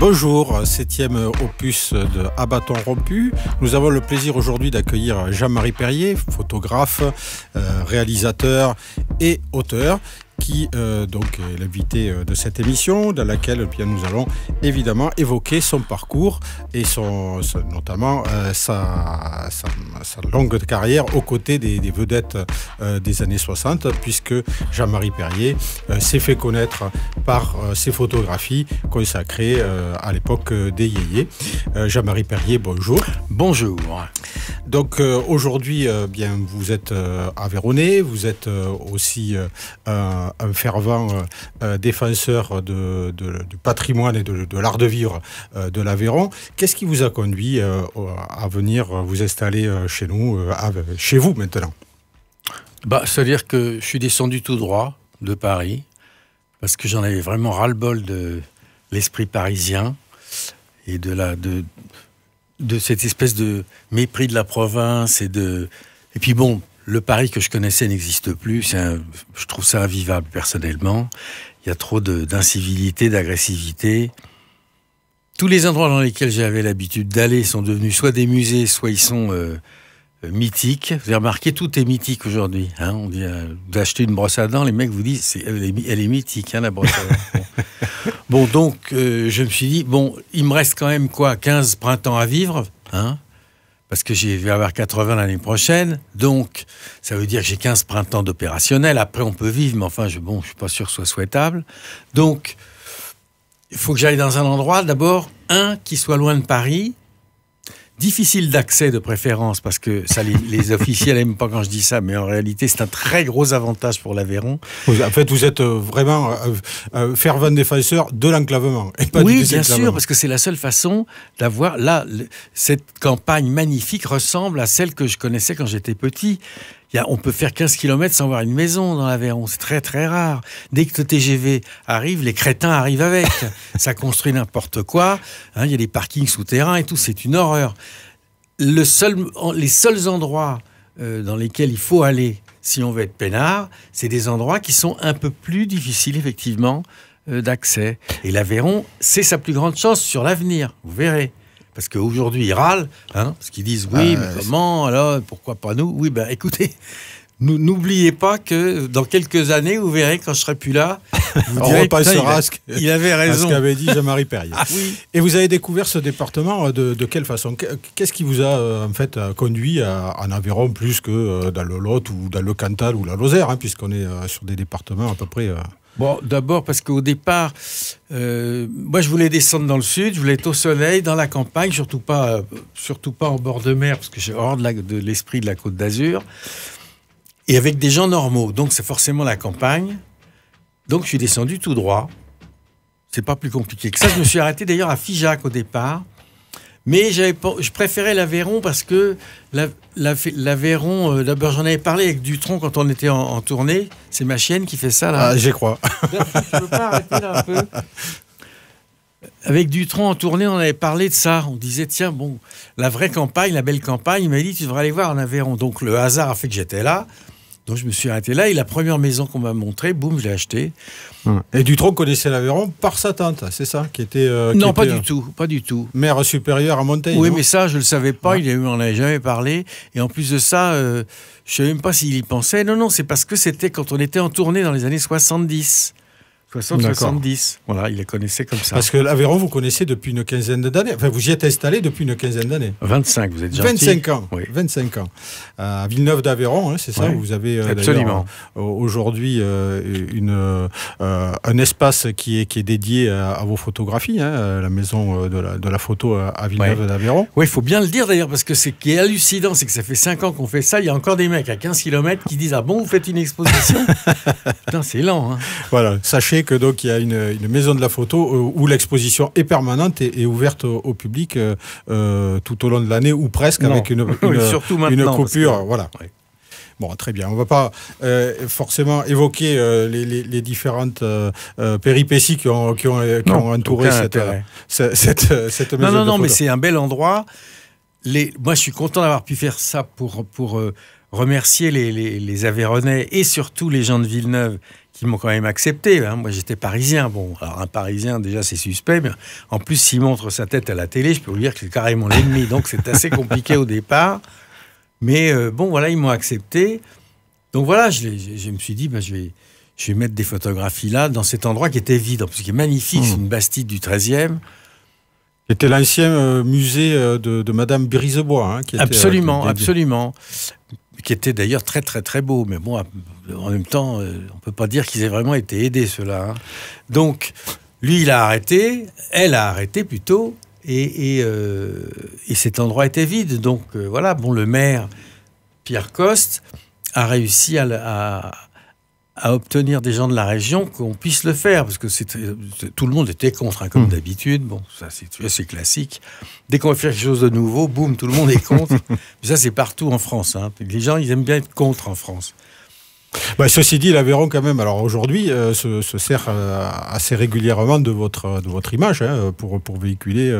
Bonjour, septième opus de Abaton Rompus. Nous avons le plaisir aujourd'hui d'accueillir Jean-Marie Perrier, photographe, euh, réalisateur et auteur qui euh, donc est l'invité euh, de cette émission, dans laquelle eh bien, nous allons évidemment évoquer son parcours et son, notamment euh, sa, longue carrière aux côtés des, vedettes des années 60, puisque Jean-Marie Perrier s'est fait connaître par ses photographies consacrées à l'époque des Yéyés. Jean-Marie Perrier, bonjour. Bonjour. Donc aujourd'hui, bien vous êtes à Véronée, vous êtes aussi aussi euh, euh, un, fervent euh, défenseur du patrimoine et de, l'art de vivre de l'Aveyron. Qu'est-ce qui vous a conduit à venir vous installer chez nous, chez vous maintenant bah, C'est-à-dire que je suis descendu tout droit de Paris, parce que j'en avais vraiment ras-le-bol de l'esprit parisien et de, la, de, de cette espèce de mépris de la province et de... Et puis bon, le Paris que je connaissais n'existe plus. je trouve ça invivable personnellement. Il y a trop d'incivilité, d'agressivité. Tous les endroits dans lesquels j'avais l'habitude d'aller sont devenus soit des musées, soit ils sont euh, euh, mythiques. Vous avez remarqué, tout est mythique aujourd'hui. Hein. on vient d'acheter euh, vous une brosse à dents, les mecs vous disent, elle, est, mythique, hein, la brosse à dents. bon. donc, je me suis dit, bon, il me reste quand même quoi 15 printemps à vivre. Hein parce que j'ai vais avoir 80 l'année prochaine. Donc, ça veut dire que j'ai 15 printemps d'opérationnel. Après, on peut vivre, mais enfin, je, bon, je suis pas sûr que ce soit souhaitable. Donc, il faut que j'aille dans un endroit, d'abord, un, qui soit loin de Paris, difficile d'accès de préférence parce que ça, les, officiers officiels n'aiment pas quand je dis ça, mais en réalité, c'est un très gros avantage pour l'Aveyron. En fait, vous êtes euh, vraiment un euh, euh, fervent défenseur de l'enclavement et pas Oui, bien sûr, parce que c'est la seule façon d'avoir. Là, cette campagne magnifique ressemble à celle que je connaissais quand j'étais petit on peut faire 15 km sans voir une maison dans l'Aveyron. C'est très, très rare. Dès que le TGV arrive, les crétins arrivent avec. Ça construit n'importe quoi. Hein. Il y a des parkings souterrains et tout. C'est une horreur. les seuls endroits euh, dans lesquels il faut aller si on veut être peinard, c'est des endroits qui sont un peu plus difficiles, effectivement, euh, d'accès. Et l'Aveyron, c'est sa plus grande chance sur l'avenir. Vous verrez. Parce qu'aujourd'hui, ils râlent, hein, parce qu'ils disent oui, ah, mais comment, alors, pourquoi pas nous Oui, ben écoutez, N'oubliez pas que dans quelques années, vous verrez, quand je serai plus là, vous on repassera ce avait raison. Ce qu'avait dit Jean-Marie Perrier. Ah Et vous avez découvert ce département euh, de, quelle façon Qu'est-ce qui vous a euh, en fait euh, conduit à, en Aveyron plus que dans le Lot ou dans le Cantal ou la Lozère, hein, puisqu'on est sur des départements à peu près. Bon, d'abord parce qu'au départ, euh, moi je voulais descendre dans le sud, je voulais être au soleil, dans la campagne, surtout pas, au euh, surtout pas en bord de mer, parce que j'ai hors de l'esprit de, la Côte d'Azur, et avec des gens normaux. Donc c'est forcément la campagne. Donc je suis descendu tout droit. C'est pas plus compliqué que ça. Je me suis arrêté d'ailleurs à Figeac au départ. Mais je préférais l'Aveyron parce que l'Aveyron, euh, d'abord j'en avais parlé avec Dutron quand on était en, tournée. C'est ma chienne qui fait ça là. Ah, j'y crois. je peux pas arrêter un peu. Avec Dutron en tournée, on avait parlé de ça. On disait, tiens, bon, la vraie campagne, la belle campagne, il m'a dit, tu devrais aller voir en Aveyron. Donc le hasard a fait que j'étais là je me suis arrêté là et la première maison qu'on m'a montrée, boum, je l'ai achetée. Hum. Et Dutronc connaissait l'Aveyron par sa tante, c'est ça qui était, euh, Non, pas du euh, tout, pas du tout. Mère supérieure à Montaigne. Oui, mais ça, je ne le savais pas, on il n'en avait jamais parlé. Et en plus de ça, euh, je ne savais même pas s'il y pensait. Non, non, c'est parce que c'était quand on était en tournée dans les années 70. 70 Voilà, il les connaissait comme ça. Parce que l'Aveyron, vous connaissez depuis une quinzaine d'années. Enfin, vous y êtes installé depuis une quinzaine d'années. 25, vous êtes gentil. 25 ans. Oui. 25 ans. À Villeneuve d'Aveyron, hein, c'est ça Vous avez euh, euh, aujourd'hui euh, un espace qui est, qui est dédié à, vos photographies, hein, la maison de la, photo à Villeneuve d'Aveyron. Oui, il faut bien le dire d'ailleurs, parce que ce qui est hallucinant, c'est que ça fait 5 ans qu'on fait ça. Il y a encore des mecs à 15 km qui disent Ah bon, vous faites une exposition Putain, c'est lent. Hein. Voilà, sachez que donc il y a une, maison de la photo euh, où l'exposition est permanente et, ouverte au, public euh, euh, tout au long de l'année ou presque avec une, une, coupure. Voilà. Bon, très bien. On ne va pas forcément évoquer les, différentes péripéties qui ont, entouré cette, maison. Non, non, non, mais c'est un bel endroit. Les... Moi, je suis content d'avoir pu faire ça pour, pour remercier les, les, Aveyronais et surtout les gens de Villeneuve qui m'ont quand même accepté. Hein. Moi, j'étais parisien. Bon, alors un parisien, déjà, c'est suspect, mais en plus, s'il montre sa tête à la télé, je peux vous dire que c'est carrément l'ennemi. Donc, c'est assez compliqué au départ. Mais euh, bon, voilà, ils m'ont accepté. Donc, voilà, je, je, me suis dit, bah, je, vais, je vais mettre des photographies là, dans cet endroit qui était vide, parce qu'il est magnifique, c'est hmm. une bastide du 13e. C'était l'ancien euh, musée euh, de, Madame Brisebois. Hein, qui absolument, absolument. Qui était d'ailleurs très, très, très beau. Mais bon, en même temps, euh, on ne peut pas dire qu'ils aient vraiment été aidés, ceux-là. Hein. Donc, lui, il a arrêté, elle a arrêté plutôt, et, et, euh, cet endroit était vide. Donc, euh, voilà, bon, le maire, Pierre Coste, a réussi à, à, obtenir des gens de la région qu'on puisse le faire, parce que tout le monde était contre, hein, comme hmm. d'habitude. Bon, ça, c'est classique. Dès qu'on faire quelque chose de nouveau, boum, tout le monde est contre. ça, c'est partout en France. Hein. Les gens, ils aiment bien être contre en France. Bah, ceci dit, l'Aveyron, quand même, alors aujourd'hui, euh, se, sert euh, assez régulièrement de votre, euh, de votre image hein, pour, pour véhiculer,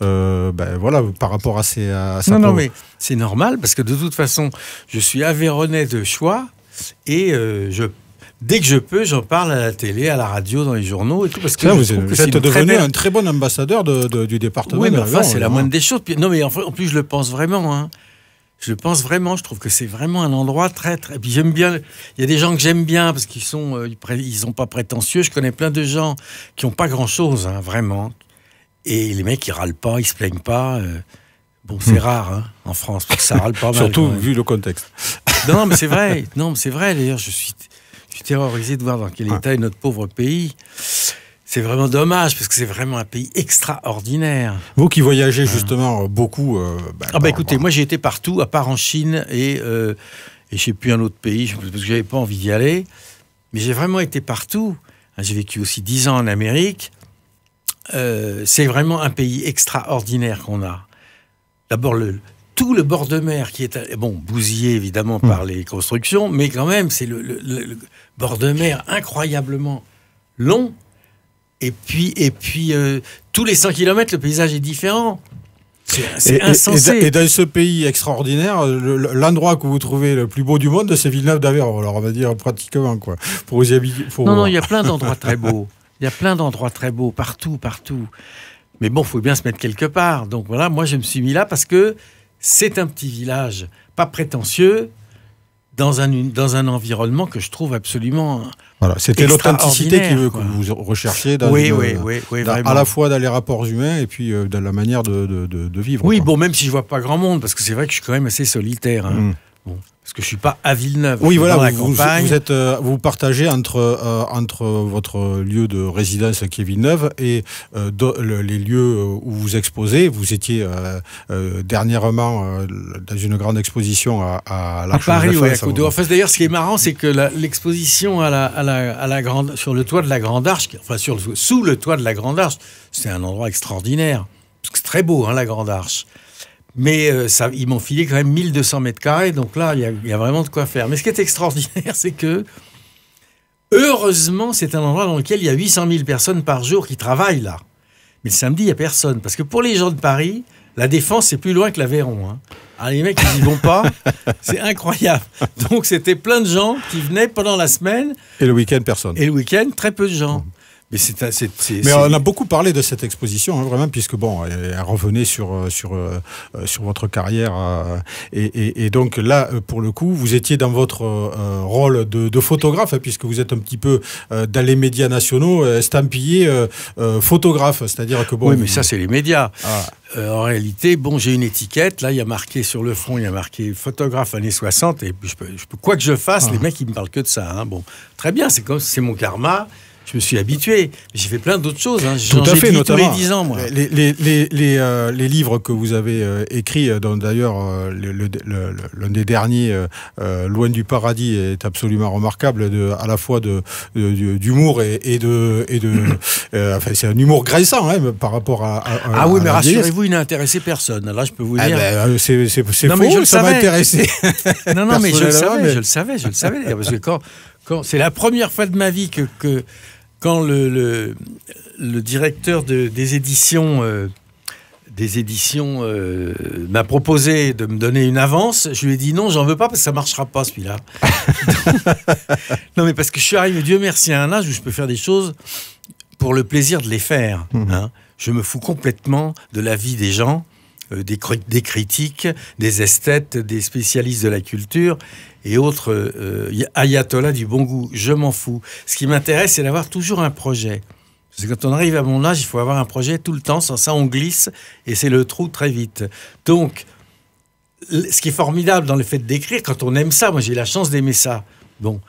ben, voilà, par rapport à, ces à sa. Non, non, mais c'est normal, parce que de toute façon, je suis Aveyronnais de choix et je dès que je peux, j'en parle à la télé, à la radio, dans les journaux et tout. Parce que vous, êtes, devenu un très bon ambassadeur de, de, du département. Oui, mais enfin, c'est la moindre des choses. non, mais en plus, je le pense vraiment. Hein. Je pense vraiment, je trouve que c'est vraiment un endroit très très. Et puis j'aime bien. Il y a des gens que j'aime bien parce qu'ils sont euh, ils ont pas prétentieux. Je connais plein de gens qui n'ont pas grand chose, hein, vraiment. Et les mecs ils râlent pas, ils se plaignent pas. Euh. Bon, c'est hmm. rare hein, en France, parce que ça râle pas mal. Surtout vu le contexte. non, mais c'est vrai. Non, mais c'est vrai. D'ailleurs, je suis, je suis terrorisé de voir dans quel état est notre pauvre pays. C'est vraiment dommage parce que c'est vraiment un pays extraordinaire. Vous qui voyagez justement euh, beaucoup. Euh, bah, ah bah écoutez, moi j'ai été partout, à part en Chine et, euh, et sais plus un autre pays parce que j'avais pas envie d'y aller. Mais j'ai vraiment été partout. Hein, j'ai vécu aussi dix ans en Amérique. Euh, c'est vraiment un pays extraordinaire qu'on a. D'abord le, tout le bord de mer qui est bon bousillé évidemment par hmm. les constructions, mais quand même c'est le bord de mer incroyablement long et puis, et puis euh, tous les 100 km, le paysage est différent. C'est insensé. Et, dans ce pays extraordinaire, l'endroit que vous trouvez le plus beau du monde, c'est Villeneuve d'Aveyron. Alors on va dire pratiquement quoi. Pour vous habiter, non, non, il y a plein d'endroits très beaux. Il y a plein d'endroits très beaux partout, partout. Mais bon, faut bien se mettre quelque part. Donc voilà, moi je me suis mis là parce que c'est un petit village, pas prétentieux, dans un, dans un environnement que je trouve absolument c'était l'authenticité que vous recherchiez dans, euh, à la fois dans les rapports humains et puis euh, dans la manière de, vivre. Oui, bon, même si je vois pas grand monde, parce que c'est vrai que je suis quand même assez solitaire. Hein. Mm parce que je suis pas à Villeneuve. Oui, voilà, vous, êtes, euh, vous partagez entre, euh, entre votre lieu de résidence qui est Villeneuve et euh, les lieux où vous exposez. Vous étiez dernièrement dans une grande exposition à, à la à Paris, oui, D'ailleurs, ce qui est marrant, c'est que l'exposition à à la, grande, sur le toit de la Grande Arche, enfin sur sous le toit de la Grande Arche, c'est un endroit extraordinaire. C'est très beau, hein, la Grande Arche. Mais euh, ça, ils m'ont filé quand même 1200 mètres carrés, donc là, il y, a vraiment de quoi faire. Mais ce qui est extraordinaire, c'est que, heureusement, c'est un endroit dans lequel il y a 800 000 personnes par jour qui travaillent là. Mais le samedi, il n'y a personne. Parce que pour les gens de Paris, la défense, c'est plus loin que l'Aveyron. Hein. Alors ah, les mecs, ils n'y vont pas. C'est incroyable. Donc, c'était plein de gens qui venaient pendant la semaine. Et le week-end, personne. Et le week-end, très peu de gens. Mmh. Mais, on a beaucoup parlé de cette exposition, hein, vraiment, puisque bon, elle revenait sur, euh, sur, euh, euh, sur votre carrière. et, donc là, pour le coup, vous étiez dans votre rôle de, photographe, hein, puisque vous êtes un petit peu dans les médias nationaux, estampillé photographe. C'est-à-dire que bon. Oui, mais ça, c'est les médias. Ah. en réalité, bon, j'ai une étiquette. Là, il y a marqué sur le front, il y a marqué photographe années 60. Et je je peux, quoi que je fasse, ah. les mecs, ils me parlent que de ça. Hein. Bon, très bien, c'est comme c'est mon karma je me suis habitué. J'ai fait plein d'autres choses. Hein. Tout fait, Tous les 10 ans, moi. Euh, les, livres que vous avez euh, écrits, euh, dont d'ailleurs l'un des derniers, Loin du paradis, est absolument remarquable, de, à la fois d'humour de, et, de. Et de enfin, c'est un humour graissant hein, par rapport à. ah oui, mais rassurez-vous, il n'a intéressé personne. Là, je peux vous eh dire. Ben, c'est faux, ça m'a intéressé. non, non, mais je, le savais, je le savais, je le savais. c'est la première fois de ma vie que quand le, le, directeur des éditions, euh, des éditions euh, m'a proposé de me donner une avance, je lui ai dit non, j'en veux pas parce que ça marchera pas celui-là. non, mais parce que je suis arrivé, Dieu merci, à un âge où je peux faire des choses pour le plaisir de les faire. Mmh. Hein. Je me fous complètement de la vie des gens. Euh, des, critiques, des esthètes, des spécialistes de la culture et autres ayatollah euh, ayatollahs du bon goût. Je m'en fous. Ce qui m'intéresse, c'est d'avoir toujours un projet. Parce que quand on arrive à mon âge, il faut avoir un projet tout le temps. Sans ça, on glisse et c'est le trou très vite. Donc, ce qui est formidable dans le fait d'écrire, quand on aime ça, moi j'ai la chance d'aimer ça. Bon,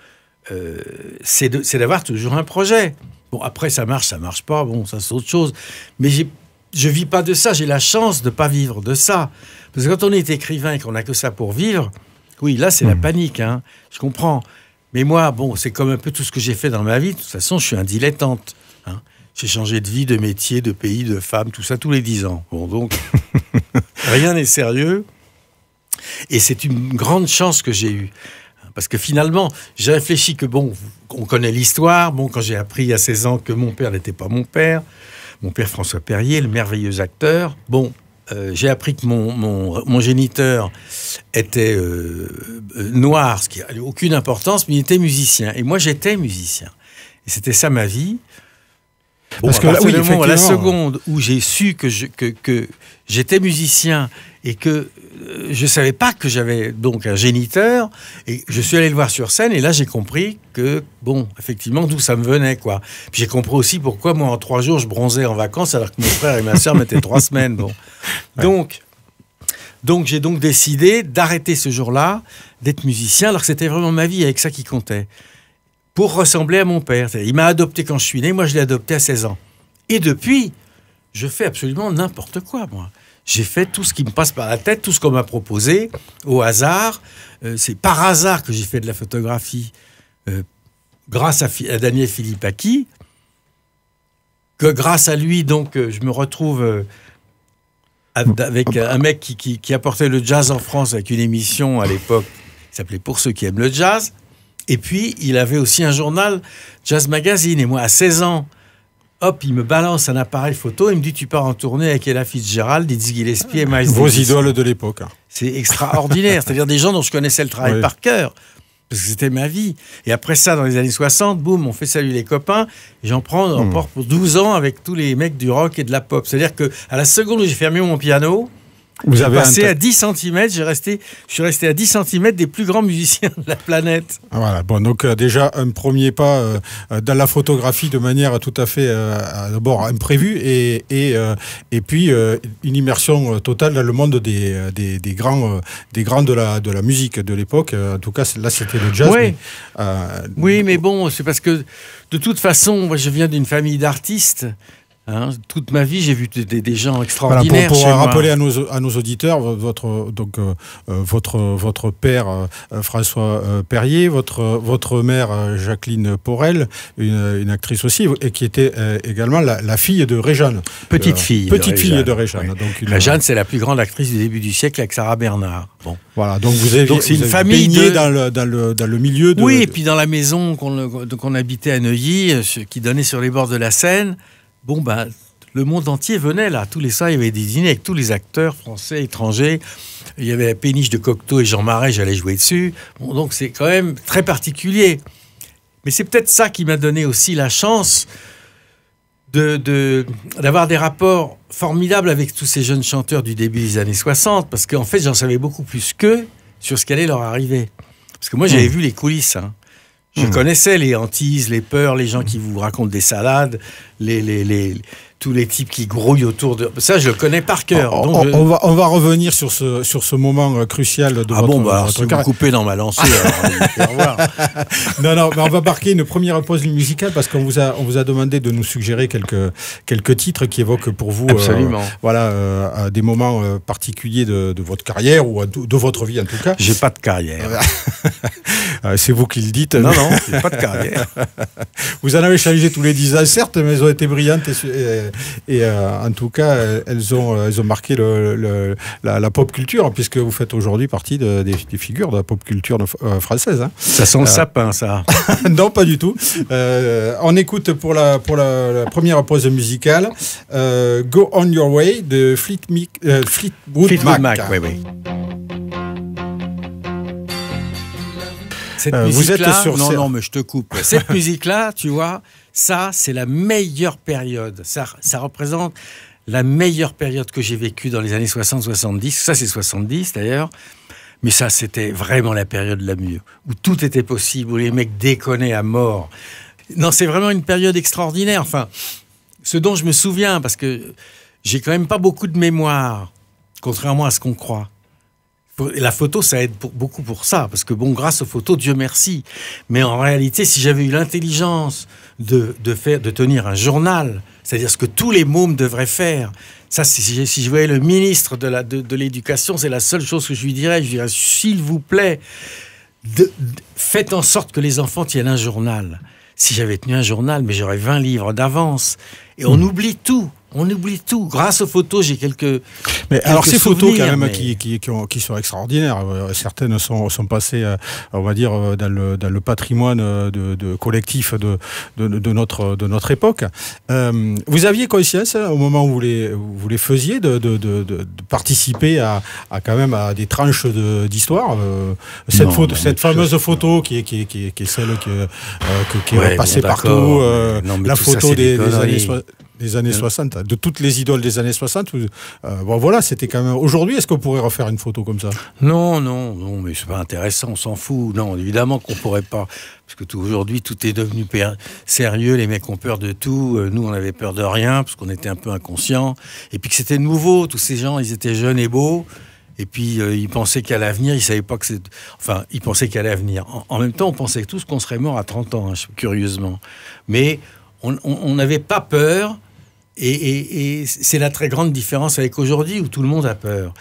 euh, c'est d'avoir toujours un projet. Bon, après, ça marche, ça marche pas, bon, ça c'est autre chose. Mais j'ai je vis pas de ça, j'ai la chance de pas vivre de ça. Parce que quand on est écrivain et qu'on n'a que ça pour vivre, oui, là, c'est la hmm. panique, hein. je comprends. Mais moi, bon, c'est comme un peu tout ce que j'ai fait dans ma vie. De toute façon, je suis un dilettante. Hein. J'ai changé de vie, de métier, de pays, de femme, tout ça tous les dix ans. Bon, donc, rien n'est sérieux. Et c'est une grande chance que j'ai eue. Parce que finalement, j'ai réfléchi que, bon, on connaît l'histoire. Bon, quand j'ai appris à 16 ans que mon père n'était pas mon père, mon père François Perrier, le merveilleux acteur. Bon, euh, j'ai appris que mon, mon, géniteur était euh, euh, noir, ce qui n'a aucune importance, mais il était musicien. Et moi, j'étais musicien. Et c'était ça ma vie. Parce que oui, la seconde où j'ai su que, j'étais musicien et que je euh, je savais pas que j'avais donc un géniteur, et je suis allé le voir sur scène et là j'ai compris que bon, effectivement d'où ça me venait quoi. j'ai compris aussi pourquoi moi en trois jours je bronzais en vacances alors que mon frère et ma soeur mettaient trois semaines. donc donc j'ai donc décidé d'arrêter ce jour-là d'être musicien alors que c'était vraiment ma vie avec ça qui comptait pour ressembler à mon père. Il m'a adopté quand je suis né, moi je l'ai adopté à 16 ans. Et depuis, je fais absolument n'importe quoi, moi. J'ai fait tout ce qui me passe par la tête, tout ce qu'on m'a proposé, au hasard. Euh, c'est par hasard que j'ai fait de la photographie, euh, grâce à, Daniel Philippe Aki, que grâce à lui, donc, euh, je me retrouve avec un mec qui, qui apportait le jazz en France avec une émission à l'époque qui s'appelait Pour ceux qui aiment le jazz. Et puis, il avait aussi un journal, Jazz Magazine. Et moi, à 16 ans, hop, il me balance un appareil photo. Il me dit Tu pars en tournée avec Ella Fitzgerald, Dizzy Gillespie et Miles Vos idoles de l'époque. Hein. C'est extraordinaire. C'est-à-dire des gens dont je connaissais le travail par cœur. Parce que c'était ma vie. Et après ça, dans les années 60, boum, on fait salut les copains. J'en prends hmm. encore pour 12 ans avec tous les mecs du rock et de la pop. C'est-à-dire que à la seconde où j'ai fermé mon piano, vous avez passé à 10 cm, j'ai resté, je suis resté à 10 cm des plus grands musiciens de la planète. Ah, voilà, bon, donc euh, déjà un premier pas euh, euh, dans la photographie de manière tout à fait d'abord imprévue et, et, et puis une immersion totale dans le monde des, des, grands, des grands de, la, de la musique de l'époque. En tout cas, là c'était le jazz. oui, mais bon, c'est parce que de toute façon, moi je viens d'une famille d'artistes Hein. toute ma vie, j'ai vu des, gens extraordinaires. pour, pour rappeler À, nos, auditeurs, votre, donc, euh, euh, votre, votre père euh, François Perrier, votre, votre mère Jacqueline Porel, une, actrice aussi, et qui était également la, fille de Réjeanne. Petite fille. Petite fille de Réjeanne. Oui. Réjeanne, c'est la plus grande actrice du début du siècle avec Sarah Bernard. Bon. Voilà, donc vous avez, une famille baigné dans, le, dans, le, dans, le, milieu de. Oui, et puis dans la maison qu'on habitait à Neuilly, qui donnait sur les bords de la Seine bon, ben, le monde entier venait là. Tous les soirs, il y avait des dîners avec tous les acteurs français, étrangers. Il y avait la péniche de Cocteau et Jean Marais, j'allais jouer dessus. donc c'est quand même très particulier. Mais c'est peut-être ça qui m'a donné aussi la chance de, d'avoir des rapports formidables avec tous ces jeunes chanteurs du début des années 60, parce qu'en fait, j'en savais beaucoup plus qu'eux sur ce qu'allait leur arriver. Parce que moi, j'avais mmh. vu les coulisses. Hein. Je hmm. connaissais les hantises, les peurs, les gens qui vous racontent des salades, les, les, les, tous les types qui grouillent autour de ça je le connais par cœur on, va on va revenir sur ce sur ce moment euh, crucial de ah votre, bon bah si dans ma lancée non non mais on va marquer une première pause musicale parce qu'on vous a on vous a demandé de nous suggérer quelques quelques titres qui évoquent pour vous euh, Absolument. voilà euh, des moments particuliers de, votre carrière ou de, votre vie en tout cas j'ai pas de carrière c'est vous qui le dites non non j'ai pas de carrière vous en avez changé tous les 10 ans certes mais elles ont été brillantes et et euh, en tout cas, elles ont, euh, elles ont marqué la, pop culture, hein, puisque vous faites aujourd'hui partie des, figures de la pop culture euh, française. Hein. Ça sent le sapin, ça. non, pas du tout. on écoute pour la, pour la, première pause musicale Go On Your Way de Fleet Mac. Fleetwood, Mac. oui, oui. vous êtes sur non, non, mais je te coupe. Cette musique-là, tu vois, ça, c'est la meilleure période. Ça, ça représente la meilleure période que j'ai vécue dans les années 60-70. Ça, c'est 70 d'ailleurs. Mais ça, c'était vraiment la période la mieux, où tout était possible, où les mecs déconnaient à mort. Non, c'est vraiment une période extraordinaire. Enfin, ce dont je me souviens, parce que j'ai quand même pas beaucoup de mémoire, contrairement à ce qu'on croit la photo, ça aide beaucoup pour ça, parce que bon, grâce aux photos, Dieu merci. Mais en réalité, si j'avais eu l'intelligence de, faire, de tenir un journal, c'est-à-dire ce que tous les mômes devraient faire, ça, si, je voyais le ministre de l'éducation, c'est la seule chose que je lui dirais. Je dirais, s'il vous plaît, faites en sorte que les enfants tiennent un journal. Si j'avais tenu un journal, mais j'aurais 20 livres d'avance. Et on hmm. oublie tout. On oublie tout. Grâce aux photos, j'ai quelques. Mais alors ces photos quand même qui, qui, qui, sont extraordinaires. Euh, certaines sont, sont passées, euh, on va dire, euh, dans le, dans le patrimoine de, de collectif de, de, de, notre, de notre époque. vous aviez conscience hein, au moment où vous les, vous les faisiez de, participer à, à, quand même à des tranches d'histoire. cette photo, cette fameuse photo qui est, qui, qui, est celle qui, qui, est passée partout, la photo des, des années des années 60, hein. de toutes les idoles des années 60. Euh, bon, voilà, c'était quand même. Aujourd'hui, est-ce qu'on pourrait refaire une photo comme ça Non, non, non, mais c'est pas intéressant, on s'en fout. Non, évidemment qu'on pourrait pas, parce que tout, aujourd'hui tout est devenu sérieux. Les mecs ont peur de tout. Euh, nous, on avait peur de rien parce qu'on était un peu inconscient. Et puis que c'était nouveau. Tous ces gens, ils étaient jeunes et beaux. Et puis euh, ils pensaient qu'à l'avenir, ils savaient pas que c'est. Enfin, ils pensaient qu'à l'avenir. En, même temps, on pensait tous qu'on serait mort à 30 ans, hein, curieusement. Mais on n'avait pas peur et, c'est la très grande différence avec aujourd'hui où tout le monde a peur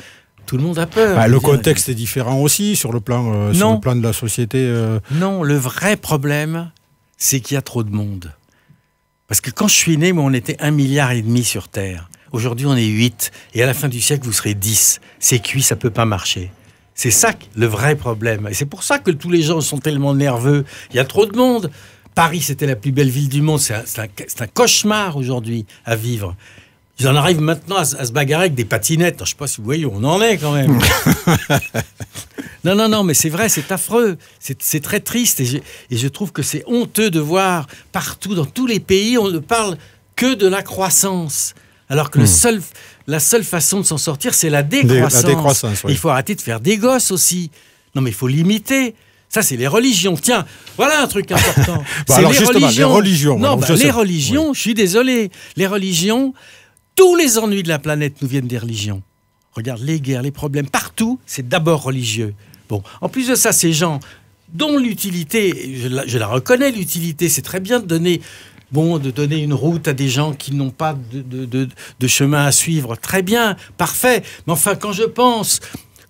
tout le monde a peur. Bah, le contexte est différent aussi sur le plan, euh, de la société. Euh. Non, le vrai problème, c'est qu'il y a trop de monde. Parce que quand je suis né, on était un milliard et demi sur Terre. Aujourd'hui, on est huit, Et à la fin du siècle, vous serez dix. C'est cuit, ça ne peut pas marcher. C'est ça le vrai problème. Et c'est pour ça que tous les gens sont tellement nerveux. Il y a trop de monde. Paris, c'était la plus belle ville du monde. C'est un, cauchemar aujourd'hui à vivre. Ils en arrivent maintenant à, se bagarrer avec des patinettes. je ne sais pas si vous voyez on en est quand même. non, non, non, mais c'est vrai, c'est affreux. C'est très triste. Et je, trouve que c'est honteux de voir partout, dans tous les pays, on ne parle que de la croissance. Alors que hmm. la seule façon de s'en sortir, c'est la décroissance. Il faut arrêter de faire des gosses aussi. Non, mais il faut limiter. Ça, c'est les religions. Tiens, voilà un truc important. c'est les religions. Non, bah, les religions, je suis désolé. Les religions, tous les ennuis de la planète nous viennent des religions. Regarde, les guerres, les problèmes, partout, c'est d'abord religieux. Bon, en plus de ça, ces gens dont l'utilité, je, la, reconnais, l'utilité, c'est très bien de donner, bon, de donner une route à des gens qui n'ont pas de chemin à suivre. Très bien, parfait. Mais enfin, quand je pense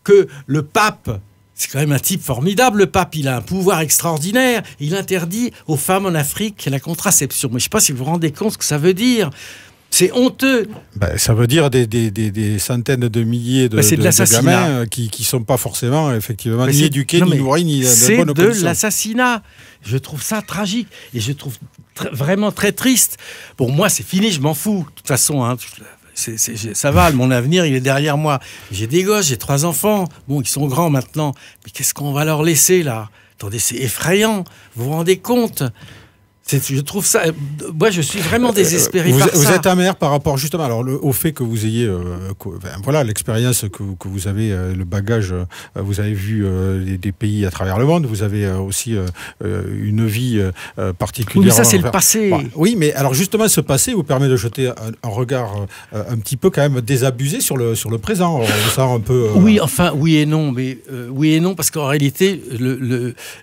que le pape c'est quand même un type formidable, le pape. Il a un pouvoir extraordinaire. Il interdit aux femmes en Afrique la contraception. Mais je ne sais pas si vous vous rendez compte ce que ça veut dire. C'est honteux. Ben, ça veut dire des, centaines de milliers de, ben, de, gamins euh, qui ne sont pas forcément effectivement ben, ni éduqués, ni nourris, ni euh, C'est de l'assassinat. Je trouve ça tragique et je trouve vraiment très triste. Pour moi, c'est fini, je m'en fous. De toute façon, hein ça va, mon avenir, il est derrière moi. J'ai des gosses, j'ai trois enfants, bon, ils sont grands maintenant, mais qu'est-ce qu'on va leur laisser là Attendez, c'est effrayant, vous vous rendez compte je trouve ça. Moi, je suis vraiment euh, désespéré vous, ça. vous êtes amer par rapport justement alors le, au fait que vous ayez euh, voilà l'expérience que, vous avez euh, le bagage. vous avez vu des, pays à travers le monde. Vous avez aussi une vie particulière. mais ça c'est le passé. Bah, oui, mais alors justement ce passé vous permet de jeter un, regard un petit peu quand même désabusé sur le sur le présent. un peu. Oui, enfin oui et non, mais oui et non parce qu'en réalité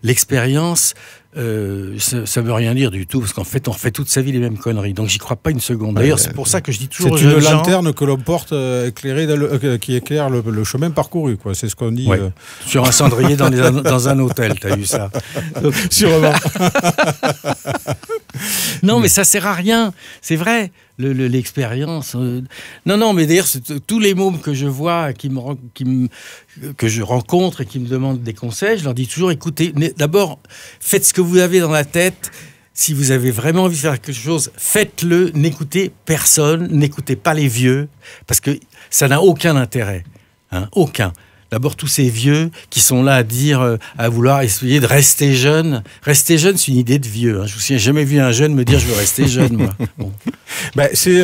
l'expérience euh, ça ne veut rien dire du tout, parce qu'en fait, on fait toute sa vie les mêmes conneries. Donc, j'y crois pas une seconde. D'ailleurs, c'est pour ça que je dis toujours. C'est une lanterne que l'on porte euh, euh, qui éclaire le, le, chemin parcouru, quoi. C'est ce qu'on dit. Sur un cendrier dans, un hôtel, tu as vu ça Sûrement. non, mais ça sert à rien. C'est vrai l'expérience. Euh, non, non, mais d'ailleurs, euh, tous les mômes que je vois, qui que je rencontre et qui me demandent des conseils, je leur dis toujours, écoutez, d'abord, faites ce que vous avez dans la tête. Si vous avez vraiment envie de faire quelque chose, faites-le. N'écoutez personne, n'écoutez pas les vieux, parce que ça n'a aucun intérêt. Hein, aucun. D'abord, tous ces vieux qui sont là à dire, euh, à vouloir essayer de rester jeune. Rester jeune, c'est une idée de vieux. Hein. Je vous ai jamais vu un jeune me dire je veux rester jeune, moi. Ben, c'est,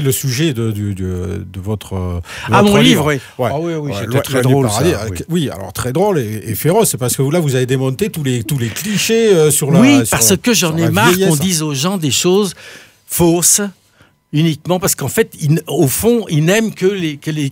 le sujet de, de, votre, euh, Ah, mon livre, oui. Ah oui, très drôle. oui. alors très drôle et, féroce, parce que là, vous avez démonté tous les, tous les clichés euh, sur la. Oui, parce que j'en ai marre qu'on dise aux gens des choses fausses Uniquement parce qu'en fait, au fond, ils n'aiment que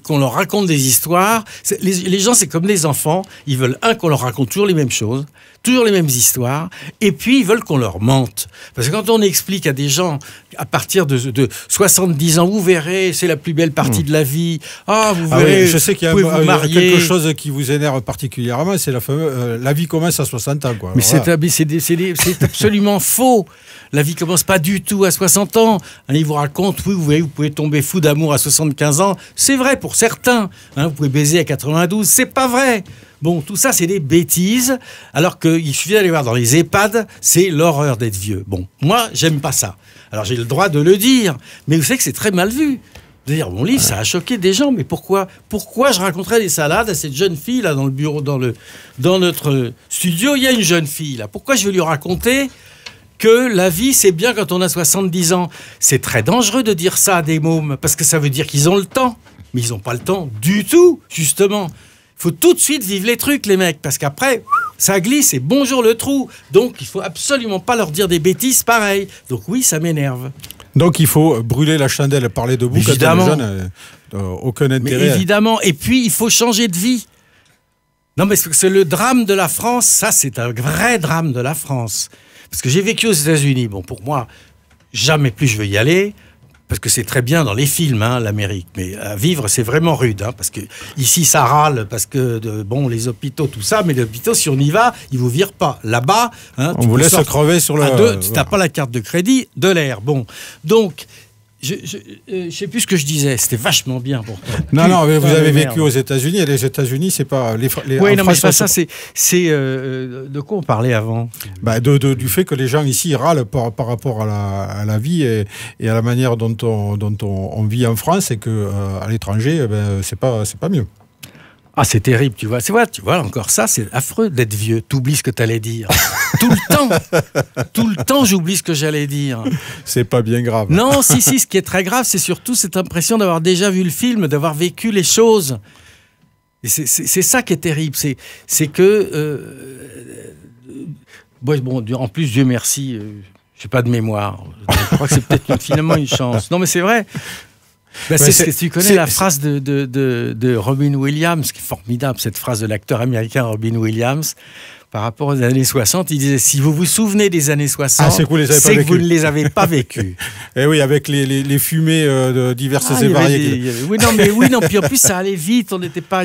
qu'on leur raconte des histoires. Les, gens, c'est comme des enfants. Ils veulent un qu'on leur raconte toujours les mêmes choses, toujours les mêmes histoires, et puis ils veulent qu'on leur mente. Parce que quand on explique à des gens à partir de, 70 ans, vous verrez, c'est la plus belle partie hmm. de la vie. Ah, vous ah verrez. je sais qu'il y a, quelque chose qui vous énerve particulièrement, c'est la fameuse euh, la vie commence à 60 ans. Quoi. Mais c'est absolument faux. La vie commence pas du tout à 60 ans. Hein, il vous raconte, oui, vous voyez, vous pouvez tomber fou d'amour à 75 ans. C'est vrai pour certains. Hein, vous pouvez baiser à 92. C'est pas vrai. Bon, tout ça, c'est des bêtises. Alors qu'il suffit d'aller voir dans les EHPAD, c'est l'horreur d'être vieux. Bon, moi, j'aime pas ça. Alors j'ai le droit de le dire, mais vous savez que c'est très mal vu. D'ailleurs, mon livre, ça a choqué des gens, mais pourquoi Pourquoi je raconterais des salades à cette jeune fille là dans le bureau, dans le, dans notre studio, il y a une jeune fille là. Pourquoi je vais lui raconter que la vie, c'est bien quand on a 70 ans. C'est très dangereux de dire ça à des mômes, parce que ça veut dire qu'ils ont le temps. Mais ils n'ont pas le temps du tout, justement. Il faut tout de suite vivre les trucs, les mecs, parce qu'après, ça glisse et bonjour le trou. Donc, il faut absolument pas leur dire des bêtises pareilles. Donc oui, ça m'énerve. Donc il faut brûler la chandelle, et parler debout évidemment. quand on est euh, euh, aucun intérêt. évidemment. Et puis, il faut changer de vie. Non, mais c'est le drame de la France. Ça, c'est un vrai drame de la France. Parce que j'ai vécu aux États-Unis. Bon, pour moi, jamais plus je veux y aller. Parce que c'est très bien dans les films, hein, l'Amérique, mais à vivre, c'est vraiment rude, hein, parce que ici, ça râle, parce que bon, les hôpitaux, tout ça, mais les hôpitaux, si on y va, ils vous virent pas. Là-bas, hein, on tu vous laisse crever sur la. tu n'as pas la carte de crédit, de l'air. Bon, donc je ne euh, sais plus ce que je disais, c'était vachement bien pour toi. Non, non, vous ah, avez vécu aux États-Unis, et les États-Unis, c'est pas. Les, oui, non, mais pas ça c'est. Euh, euh, de quoi on parlait avant bah, de, Du fait que les gens ici râlent par, rapport à la, à la vie et, à la manière dont on, dont on, vit en France, et qu'à à l'étranger, eh ben, c'est pas, pas mieux. Ah, c'est terrible, tu vois. C'est vrai, tu vois, encore ça, c'est affreux d'être vieux. tu oublies ce que tu allais dire. Tout le temps. Tout le temps, j'oublie ce que j'allais dire. C'est pas bien grave. Non, si, si, ce qui est très grave, c'est surtout cette impression d'avoir déjà vu le film, d'avoir vécu les choses. Et c'est ça qui est terrible. C'est que. Euh, bon, en plus, Dieu merci, euh, j'ai pas de mémoire. je crois que c'est peut-être finalement une chance. Non, mais c'est vrai. Bah, c'est, tu connais la phrase de, Robin Williams, qui est formidable, cette phrase de l'acteur américain Robin Williams, par rapport aux années 60. Il disait Si vous vous souvenez des années 60, ah, c'est que vous, ne les avez pas vécues. et eh oui, avec les, fumées euh, diverses ah, et variées. oui, non, mais oui, non, puis en plus, ça allait vite, on n'était pas.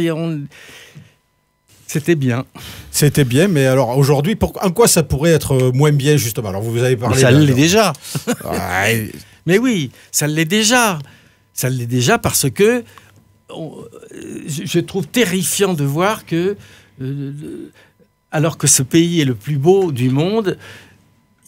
C'était bien. C'était bien, mais alors aujourd'hui, en quoi ça pourrait être euh, moins bien, justement Alors vous avez parlé. Mais ça l'est déjà. Mais oui, ça l'est déjà. Ça l'est déjà parce que euh, je, trouve terrifiant de voir que, euh, euh, alors que ce pays est le plus beau du monde,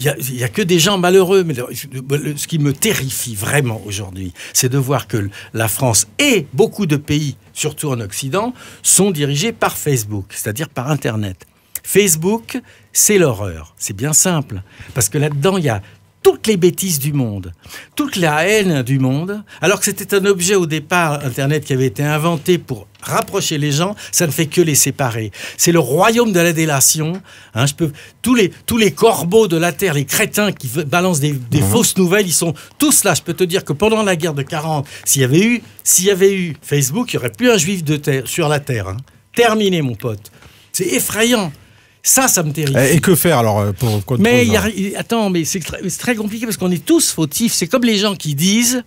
il n'y a, a, que des gens malheureux. Mais ce qui me terrifie vraiment aujourd'hui, c'est de voir que la France et beaucoup de pays, surtout en Occident, sont dirigés par Facebook, c'est-à-dire par Internet. Facebook, c'est l'horreur. C'est bien simple. Parce que là-dedans, il y a toutes les bêtises du monde, toute la haine du monde, alors que c'était un objet au départ, Internet, qui avait été inventé pour rapprocher les gens, ça ne fait que les séparer. C'est le royaume de la délation. Hein, je peux, tous, les, tous les corbeaux de la Terre, les crétins qui balancent des, mhm. fausses nouvelles, ils sont tous là. Je peux te dire que pendant la guerre de 40, s'il y avait eu, s'il y avait eu Facebook, il n'y aurait plus un juif de terre, sur la Terre. Hein. Terminé, mon pote. C'est effrayant. Ça, ça me terrifie. Eh, et que faire alors euh, pour, Mais attends, mais c'est très, compliqué parce qu'on est tous fautifs. C'est comme les gens qui disent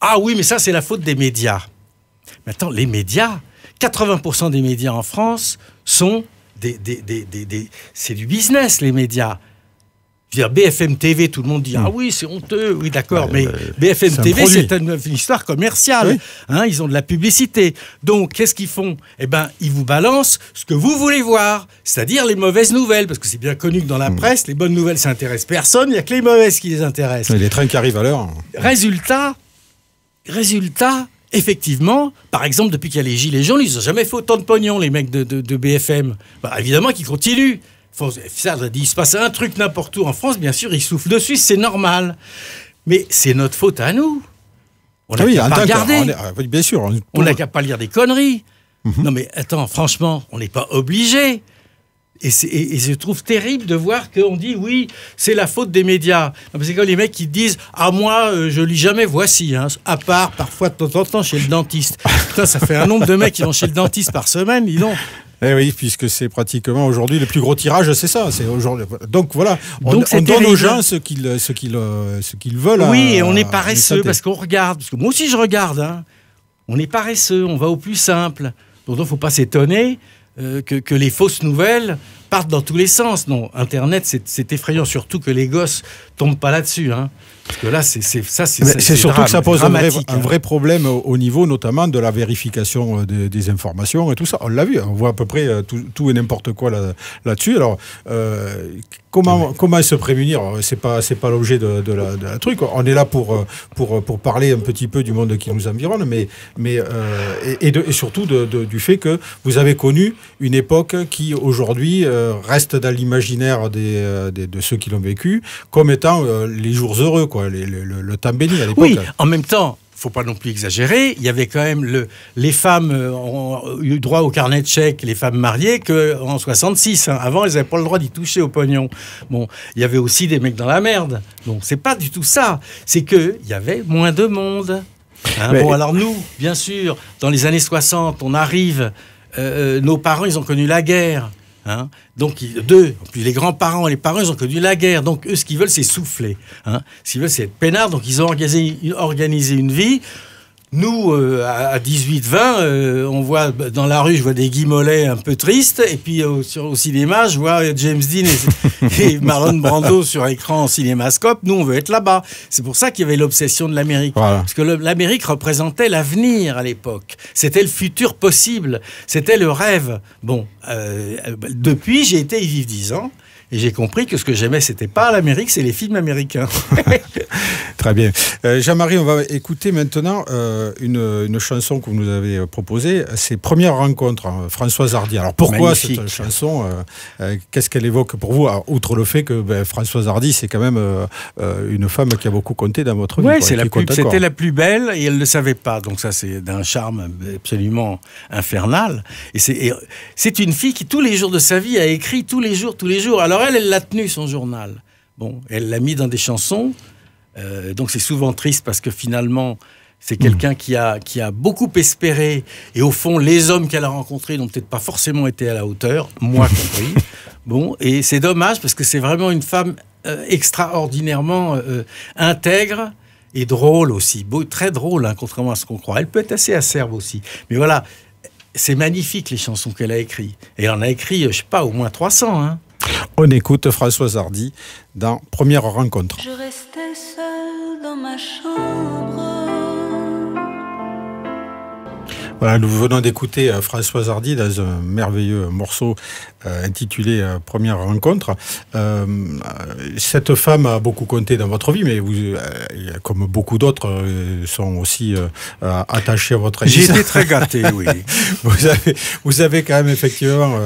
Ah oui, mais ça, c'est la faute des médias. Mais attends, les médias, 80% des médias en France sont des c'est du business, les médias. BFM TV, tout le monde dit Ah hmm. oui, c'est honteux, oui, d'accord, mais BFM TV, c'est une, histoire commerciale. Hein, ils ont de la publicité. Donc, qu'est-ce qu'ils font Eh ben ils vous balancent ce que vous voulez voir, c'est-à-dire les mauvaises nouvelles, parce que c'est bien connu que dans la hmm. presse, les bonnes nouvelles, s'intéressent personne, il y a que les mauvaises qui les intéressent. les trains qui arrivent à l'heure. Résultat, résultat, effectivement, par exemple, depuis qu'il y a les Gilets jaunes, ils n'ont jamais fait autant de pognon, les mecs de, BFM. Bah, évidemment qu'ils continuent ça, il se passe un truc n'importe où en France, bien sûr, il souffle dessus, c'est normal. Mais c'est notre faute à nous. On n'a ah qu'à pas regarder. Ah bien sûr. On n'a qu'à pas lire des conneries. Mhm. Non mais attends, franchement, on n'est pas obligé. Et, je trouve terrible de voir qu'on dit oui, c'est la faute des médias. C'est comme les mecs qui disent Ah, moi, euh, je lis jamais Voici, hein, à part parfois de temps en temps chez le dentiste. ça fait un nombre de mecs qui vont chez le dentiste par semaine, ils ont eh oui, puisque c'est pratiquement aujourd'hui le plus gros tirage, c'est ça. C'est aujourd'hui. Donc voilà, on, Donc, on donne aux gens ce qu'ils ce euh, ce qu'ils veulent. Oui, hein, et on est paresseux parce qu'on regarde. Parce que moi aussi je regarde. Hein. On est paresseux. On va au plus simple. Donc il ne faut pas s'étonner euh, que les fausses nouvelles partent dans tous les sens. Non, Internet, c'est effrayant, surtout que les gosses tombent pas là-dessus. Hein. Parce que là, c'est ça, c'est surtout que ça pose un vrai, hein. problème au, niveau notamment de la vérification euh, des informations et tout ça. On l'a vu, hein. on voit à peu près euh, tout, tout et n'importe quoi là-dessus. Alors, euh, comment comment se prémunir C'est pas c'est pas l'objet de, la, de, la, truc. On est là pour pour pour parler un petit peu du monde qui nous environne, mais mais et, surtout du fait que vous avez connu une époque qui aujourd'hui euh, reste dans l'imaginaire euh, des, de ceux qui l'ont vécu comme étant euh, les jours heureux, quoi, le, temps béni à l'époque. Oui, en même temps. Faut pas non plus exagérer. Il y avait quand même le, les femmes ont eu droit au carnet de chèques, les femmes mariées, que en 66. Hein. Avant, elles n'avaient pas le droit d'y toucher au pognon. Bon, il y avait aussi des mecs dans la merde. Donc c'est pas du tout ça. C'est que il y avait moins de monde. Hein, bon, alors nous, bien sûr, dans les années 60, on arrive, nos parents, ils ont connu la guerre. Hein. donc, deux, puis les grands-parents et les parents, ils ont connu la guerre. Donc, eux, ce qu'ils veulent, c'est souffler. Hein ce qu'ils veulent, c'est être peinards. Donc, ils ont organisé une vie nous, euh, à 18-20, euh, on voit dans la rue, je vois des guimolets un peu tristes, et puis euh, au cinéma, je vois James Dean et, Marlon Brando sur écran en cinémascope. Nous, on veut être là-bas. C'est pour ça qu'il y avait l'obsession de l'Amérique, parce que l'Amérique représentait l'avenir à l'époque. C'était le futur possible, c'était le rêve. Bon, depuis, j'ai été y vivre 10 ans. Et j'ai compris que ce que j'aimais, c'était pas l'Amérique, c'est les films américains. Très bien. Euh, Jean-Marie, on va écouter maintenant euh, une, chanson que vous nous avez euh, proposée. C'est Première rencontre, hein, Françoise Hardy. Alors pourquoi cette chanson Qu'est-ce qu'elle évoque pour vous, outre le fait que ben, Françoise Hardy, c'est quand même une femme qui a beaucoup compté dans votre vie. Oui, c'était la plus belle et elle ne le savait pas. Donc ça, c'est d'un charme absolument infernal. Et c'est une fille qui, tous les jours de sa vie, a écrit tous les jours, tous les jours. Alors elle l'a tenu, son journal. Bon, elle l'a mis dans des chansons. Euh, donc c'est souvent triste parce que finalement, c'est quelqu'un hmm. qui a, qui a beaucoup espéré. Et au fond, les hommes qu'elle a rencontrés n'ont peut-être pas forcément été à la hauteur, moi compris. Bon, et c'est dommage parce que c'est vraiment une femme euh, extraordinairement euh, intègre et drôle aussi. très drôle, hein, contrairement à ce qu'on croit. Elle peut être assez acerbe aussi. Mais voilà, c'est magnifique les chansons qu'elle a écrites. Et elle en a écrit, je sais pas, au moins 300. Hein. On écoute François Hardy dans Première rencontre. Je restais dans ma chambre. nous venons d'écouter euh, Françoise Hardy dans un merveilleux morceau euh, intitulé euh, Première rencontre. cette femme a beaucoup compté dans votre vie, mais vous, comme beaucoup d'autres, sont aussi attachés à votre J'ai été très gâté, oui. vous, avez, quand même effectivement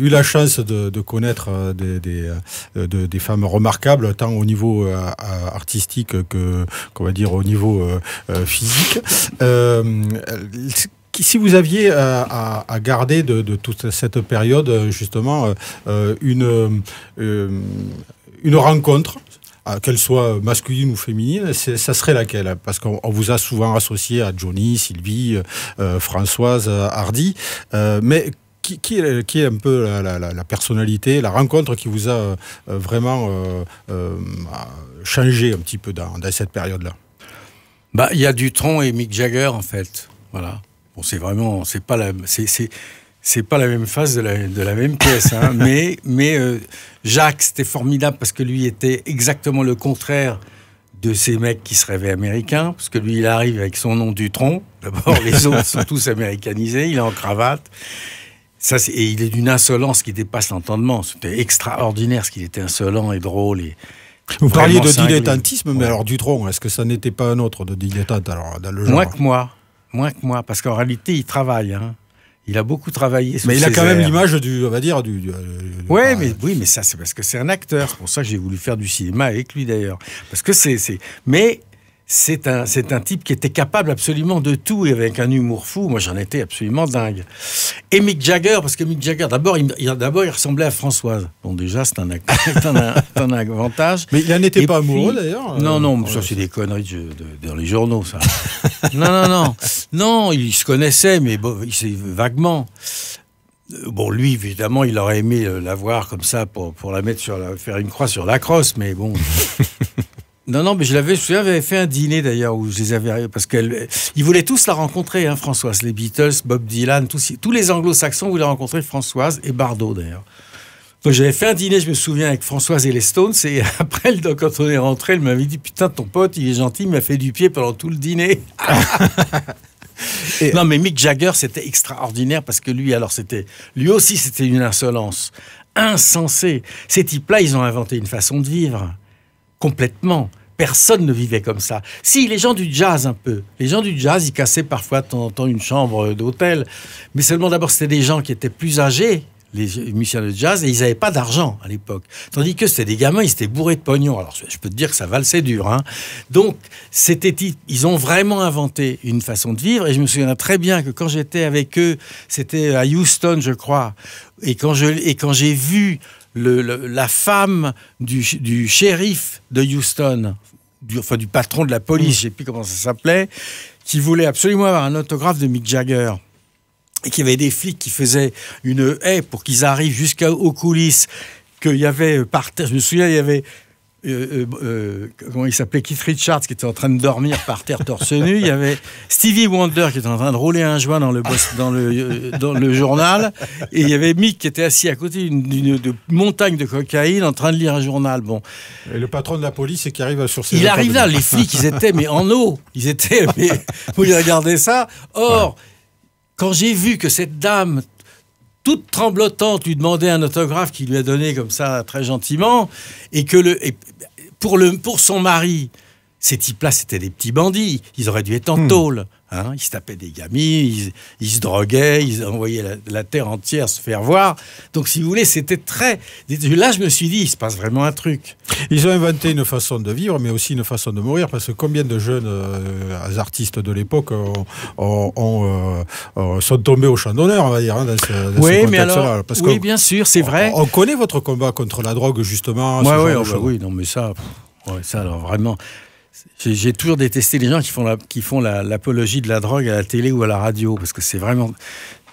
eu la chance de, connaître des, femmes remarquables, tant au niveau artistique que, qu'on va dire, au niveau physique si vous aviez euh, à, garder de, toute cette période, euh, justement, euh, une, une rencontre, qu'elle soit masculine ou féminine, ça serait laquelle Parce qu'on vous a souvent associé à Johnny, Sylvie, Françoise, Hardy. mais qui, qui, est, un peu la, personnalité, la rencontre qui vous a vraiment changé un petit peu dans, cette période-là bah, il y a Dutron et Mick Jagger en fait, voilà. Bon, c'est vraiment, c'est pas la, c'est, pas la même phase de la, de la même pièce, hein, mais, mais euh, Jacques, c'était formidable parce que lui était exactement le contraire de ces mecs qui se rêvaient américains, parce que lui, il arrive avec son nom du tronc. D'abord, les autres sont tous américanisés, il est en cravate. Ça, et il est d'une insolence qui dépasse l'entendement. C'était extraordinaire ce qu'il était insolent et drôle. Et Vous parliez de dilettantisme, mais alors Dutron, est-ce que ça n'était pas un autre de dilettante alors, le genre Moins que moi. Moins que moi, parce qu'en réalité, il travaille. Hein. Il a beaucoup travaillé. mais il a quand même l'image du, on va dire, du. Euh, mais, euh, oui, mais ça, c'est parce que c'est un acteur. C'est pour ça que j'ai voulu faire du cinéma avec lui d'ailleurs. Parce que c'est. Mais c'est un, type qui était capable absolument de tout et avec un humour fou. Moi, j'en étais absolument dingue. Et Mick Jagger, parce que Mick Jagger, d'abord, il, d'abord, il ressemblait à Françoise. Bon, déjà, c'est un, un, avantage. Mais il n'en était pas amoureux, d'ailleurs. Non, non, euh, ça, c'est des conneries dans les journaux, ça. non, non, non. Non, il se connaissait, mais bon, il vaguement. Euh, bon, lui, évidemment, il aurait aimé euh, la voir comme ça pour, la mettre sur faire une croix sur la crosse, mais bon. Non, non, mais je l'avais, je me souviens, j'avais fait un dîner d'ailleurs où je les avais, parce qu'ils voulaient tous la rencontrer, hein, Françoise, les Beatles, Bob Dylan, tous, tous les anglo-saxons voulaient rencontrer Françoise et Bardot d'ailleurs. Donc j'avais fait un dîner, je me souviens, avec Françoise et les Stones, et après, quand on est rentré, elle m'avait dit, putain, ton pote, il est gentil, il m'a fait du pied pendant tout le dîner. non, mais Mick Jagger, c'était extraordinaire parce que lui, alors, c'était. Lui aussi, c'était une insolence. Insensée. Ces types-là, ils ont inventé une façon de vivre. Complètement personne ne vivait comme ça. Si, les gens du jazz un peu. Les gens du jazz, ils cassaient parfois de temps en temps une chambre euh, d'hôtel. Mais seulement d'abord, c'était des gens qui étaient plus âgés, les musiciens de jazz, et ils n'avaient pas d'argent à l'époque. Tandis que c'était des gamins, ils étaient bourrés de pognon. Alors, je peux te dire que ça valsait dur. Hein. Donc, c'était, ils ont vraiment inventé une façon de vivre. Et je me souviens très bien que quand j'étais avec eux, c'était à Houston, je crois, et quand, je, et quand j'ai vu la femme du, shérif de Houston, du, enfin du patron de la police, mm. je puis sais plus comment ça s'appelait, qui voulait absolument avoir un autographe de Mick Jagger et qui avait des flics qui faisaient une haie pour qu'ils arrivent jusqu'aux coulisses, qu'il y avait, par terre, je me souviens, il y avait euh, euh, euh, comment il s'appelait Keith Richards qui était en train de dormir par terre torse nu. Il y avait Stevie Wonder qui était en train de rouler un joint dans le, dans le, dans le journal. Et il y avait Mick qui était assis à côté d'une montagne de cocaïne en train de lire un journal. Bon. Et le patron de la police qui arrive sur ses Il arrive là, les flics, ils étaient mais en eau. Ils étaient, mais vous regardez ça. Or, quand j'ai vu que cette dame toute tremblotante, lui demander un autographe qu'il lui a donné comme ça très gentiment, et que le, pour, le, pour son mari, ces types-là, c'était des petits bandits. Ils auraient dû être en hmm. tôle. Hein, ils se tapaient des gamins, ils, se droguaient, ils envoyaient la, terre entière se faire voir. Donc, si vous voulez, c'était très. Là, je me suis dit, il se passe vraiment un truc. Ils ont inventé une façon de vivre, mais aussi une façon de mourir, parce que combien de jeunes euh, artistes de l'époque ont, euh, euh, sont tombés au champ d'honneur, on va dire, hein, dans ce, dans oui, mais parce oui, bien sûr, c'est vrai. On, connaît votre combat contre la drogue, justement. Oui, oui, oh, bah oui, non, mais ça. ça, alors vraiment. J'ai toujours détesté les gens qui font qui font l'apologie de la drogue à la télé ou à la radio parce que c'est vraiment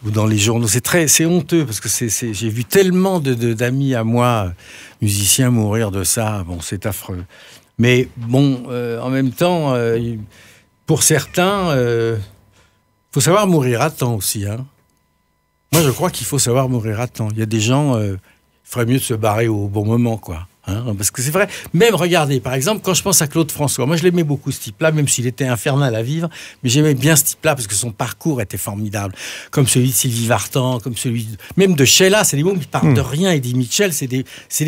ou dans les journaux. C'est très, c'est honteux parce que c'est, j'ai vu tellement de, d'amis à moi, musiciens, mourir de ça. Bon, c'est affreux. Mais bon, euh, en même temps, euh, pour certains, il euh, faut savoir mourir à temps aussi. Hein. Moi, je crois qu'il faut savoir mourir à temps. Il y a des gens, il ferait mieux de se barrer au bon moment, quoi. Hein, parce que c'est vrai, même regardez, par exemple, quand je pense à Claude François, moi je l'aimais beaucoup ce type-là, même s'il était infernal à vivre, mais j'aimais bien ce type-là parce que son parcours était formidable, comme celui de Sylvie Vartan, comme celui même de Sheila, c'est des mots qui partent de hmm. rien, et dit Mitchell, c'est des,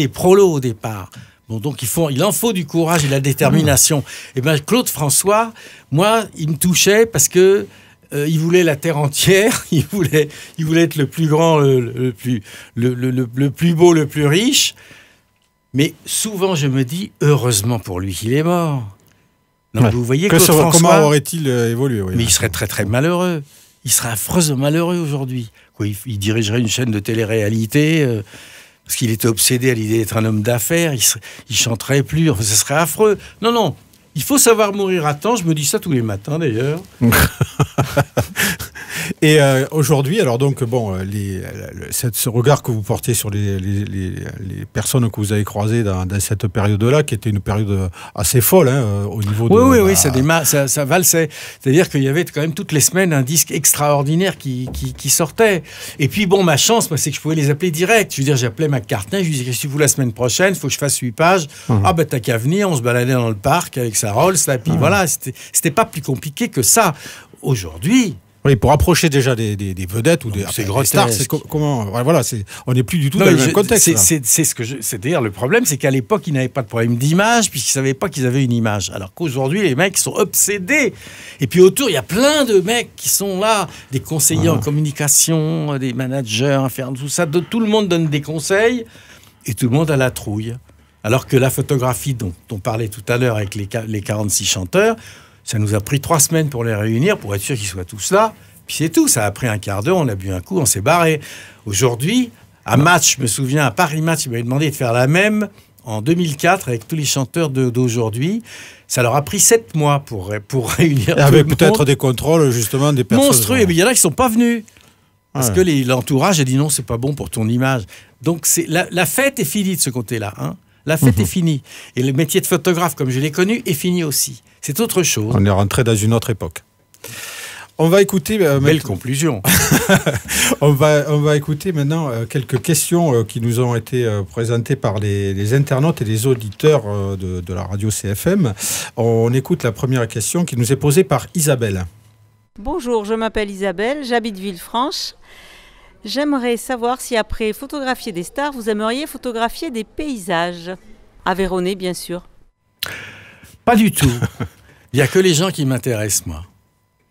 prolos au départ. Bon, donc il, faut, il en faut du courage et de la détermination. Hmm. Et eh bien Claude François, moi, il me touchait parce que euh, il voulait la terre entière, il voulait, il voulait être le plus grand, le, plus, le, le plus beau, le plus riche. Mais souvent, je me dis, heureusement pour lui qu'il est mort. Non, vous voyez que comment aurait-il euh, évolué Mais il serait très très malheureux. Il serait affreusement malheureux aujourd'hui. Il, il, dirigerait une chaîne de télé-réalité euh, parce qu'il était obsédé à l'idée d'être un homme d'affaires. Il, il, chanterait plus. ce serait affreux. Non, non. Il faut savoir mourir à temps. Je me dis ça tous les matins d'ailleurs. Et euh, aujourd'hui, alors donc, bon, euh, euh, ce regard que vous portez sur les, personnes que vous avez croisées dans, cette période-là, qui était une période assez folle hein, au niveau de. Oui, oui, oui, ça, démarre, ça, valsait. C'est-à-dire qu'il y avait quand même toutes les semaines un disque extraordinaire qui, sortait. Et puis, bon, ma chance, c'est que je pouvais les appeler direct. Je veux dire, j'appelais McCartney, je lui disais, si vous la semaine prochaine, il faut que je fasse 8 pages. Hum. Ah, ben, t'as qu'à venir, on se baladait dans le parc avec sa Rolls, et puis hum. voilà, c'était pas plus compliqué que ça. Aujourd'hui, pour approcher déjà des, vedettes ou des, stars, comment Voilà, on n'est plus du tout dans le même contexte. C'est ce que c'est-à-dire le problème, c'est qu'à l'époque, ils n'avaient pas de problème d'image puisqu'ils savaient pas qu'ils avaient une image. Alors qu'aujourd'hui, les mecs sont obsédés. Et puis autour, il y a plein de mecs qui sont là, des conseillers en ah. communication, des managers, tout ça. Tout le monde donne des conseils et tout le monde a la trouille. Alors que la photographie dont on parlait tout à l'heure avec les, les 46 chanteurs, ça nous a pris trois semaines pour les réunir, pour être sûr qu'ils soient tous là. Puis c'est tout, ça a pris un quart d'heure, on a bu un coup, on s'est barré. Aujourd'hui, à ah. match, je me souviens, à Paris Match, ils m'avaient demandé de faire la même en 2004 avec tous les chanteurs d'aujourd'hui. Ça leur a pris sept mois pour, pour réunir. y avec peut-être des contrôles, justement, des personnes. Monstrueux, mais il y en a qui ne sont pas venus. Parce que l'entourage a dit non, c'est pas bon pour ton image. Donc la, la fête est finie de ce côté-là. Hein. La fête mhm. est finie. Et le métier de photographe, comme je l'ai connu, est fini aussi. C'est autre chose. On est rentré dans une autre époque. On va écouter. Euh, Belle conclusion. on, va, on va écouter maintenant euh, quelques questions euh, qui nous ont été présentées par les, internautes et les auditeurs de, la radio CFM. On, écoute la première question qui nous est posée par Isabelle. Bonjour, je m'appelle Isabelle, j'habite Villefranche. J'aimerais savoir si après photographier des stars, vous aimeriez photographier des paysages. Véronée, bien sûr. Pas du tout. Il n'y a que les gens qui m'intéressent, moi.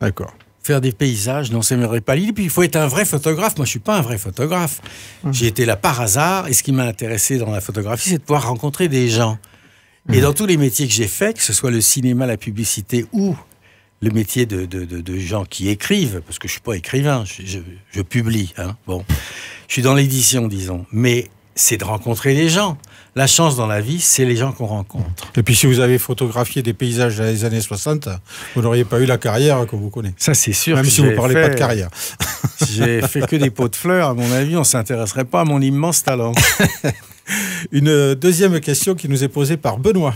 D'accord. Faire des paysages, non, c'est pas l'idée. Puis il faut être un vrai photographe. Moi, je suis pas un vrai photographe. Hum. J'ai été là par hasard. Et ce qui m'a intéressé dans la photographie, c'est de pouvoir rencontrer des gens. Et hum. dans tous les métiers que j'ai faits, que ce soit le cinéma, la publicité ou le métier de, gens qui écrivent, parce que je suis pas écrivain, je, publie. Hein, bon, je suis dans l'édition, disons. Mais c'est de rencontrer des gens la chance dans la vie, c'est les gens qu'on rencontre. Et puis si vous avez photographié des paysages les années 60, vous n'auriez pas eu la carrière que vous connaissez. Ça, c'est sûr. Même si vous ne parlez pas de carrière. Euh, j'ai fait que des pots de fleurs, à mon avis, on ne s'intéresserait pas à mon immense talent. Une euh, deuxième question qui nous est posée par Benoît.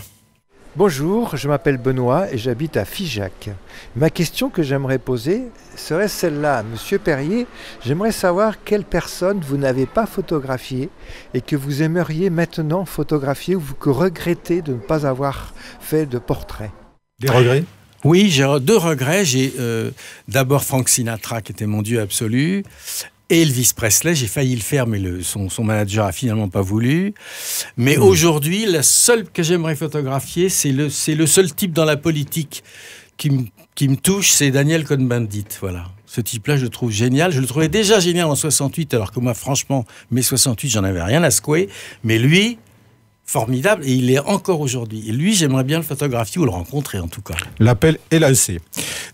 Bonjour, je m'appelle Benoît et j'habite à Figeac. Ma question que j'aimerais poser serait celle-là. Monsieur Perrier, j'aimerais savoir quelle personne vous n'avez pas photographiée et que vous aimeriez maintenant photographier ou que regrettez de ne pas avoir fait de portrait. Des regrets Oui, j'ai deux regrets. J'ai euh, d'abord Frank Sinatra qui était mon dieu absolu et Elvis Presley. J'ai failli le faire, mais son, manager a finalement pas voulu. Mais hmm. aujourd'hui, la seule que j'aimerais photographier, c'est le, c'est le seul type dans la politique qui me, touche, c'est Daniel Cohn-Bendit. Voilà. Ce type-là, je le trouve génial. Je le trouvais déjà génial en 68, alors que moi, franchement, mes 68, j'en avais rien à secouer. Mais lui, formidable et il est encore aujourd'hui. Et lui, j'aimerais bien le photographier ou le rencontrer en tout cas. L'appel est lancé.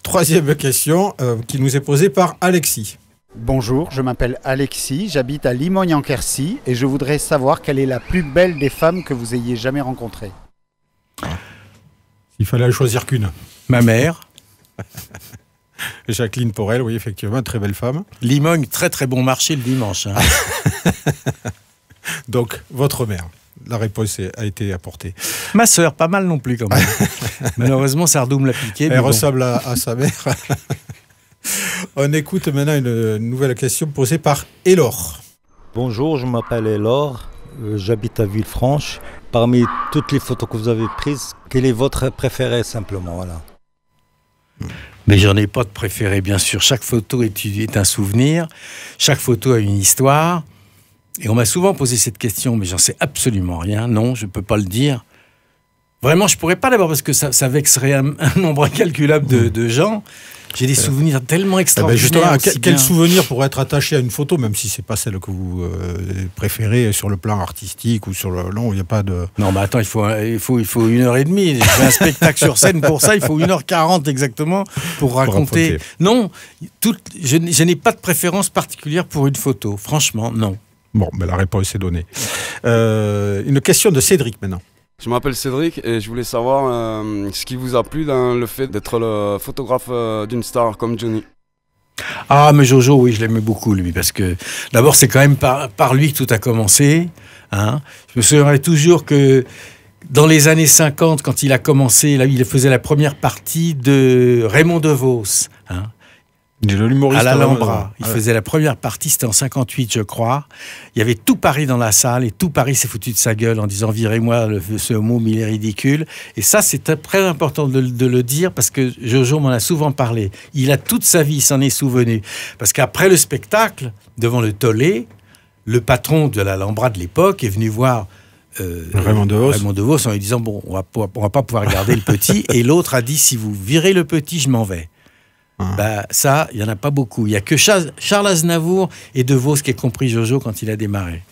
Troisième question euh, qui nous est posée par Alexis. Bonjour, je m'appelle Alexis, j'habite à Limogne-en-Quercy et je voudrais savoir quelle est la plus belle des femmes que vous ayez jamais rencontrées. Il fallait choisir qu'une. Ma mère. Jacqueline Porel, oui, effectivement, très belle femme. Limogne, très très bon marché le dimanche. Hein. Donc, votre mère. La réponse a été apportée. Ma sœur, pas mal non plus quand même. Malheureusement, ça me la piqué. Elle ressemble à sa mère. On écoute maintenant une nouvelle question posée par Elor. Bonjour, je m'appelle Elor, euh, j'habite à Villefranche. Parmi toutes les photos que vous avez prises, quelle est votre préférée simplement voilà. Mais j'en ai pas de préférée bien sûr. Chaque photo est, est un souvenir, chaque photo a une histoire. Et on m'a souvent posé cette question, mais j'en sais absolument rien. Non, je ne peux pas le dire. Vraiment, je pourrais pas d'abord parce que ça, vexerait un, nombre incalculable de, gens. J'ai des euh, souvenirs tellement extraordinaires. Ah ben justement, quel, souvenir pourrait être attaché à une photo, même si c'est pas celle que vous euh, préférez sur le plan artistique ou sur le long, il n'y a pas de. Non, mais attends, il faut, il faut, il faut une heure et demie. un spectacle sur scène pour ça, il faut une heure quarante exactement pour raconter. non, je, n'ai pas de préférence particulière pour une photo. Franchement, non. Bon, mais la réponse est donnée. Euh, une question de Cédric maintenant. Je m'appelle Cédric et je voulais savoir euh, ce qui vous a plu dans le fait d'être le photographe euh, d'une star comme Johnny. Ah, mais Jojo, oui, je l'aimais beaucoup, lui, parce que d'abord, c'est quand même par, lui que tout a commencé. Hein. Je me souviendrai toujours que dans les années 50, quand il a commencé, il faisait la première partie de Raymond DeVos. Hein à l'Alhambra. Il faisait la première partie, c'était en 58, je crois. Il y avait tout Paris dans la salle et tout Paris s'est foutu de sa gueule en disant virez-moi ce mot, il est ridicule. Et ça, c'est très important de, le dire parce que Jojo m'en a souvent parlé. Il a toute sa vie, s'en est souvenu. Parce qu'après le spectacle, devant le tollé, le patron de l'Alhambra de l'époque est venu voir euh, Raymond DeVos. Raymond en lui disant bon, on va, va pas pouvoir garder le petit. Et l'autre a dit si vous virez le petit, je m'en vais. Bah, ça, il n'y en a pas beaucoup. Il n'y a que Charles Aznavour et De Vos qui a compris Jojo quand il a démarré.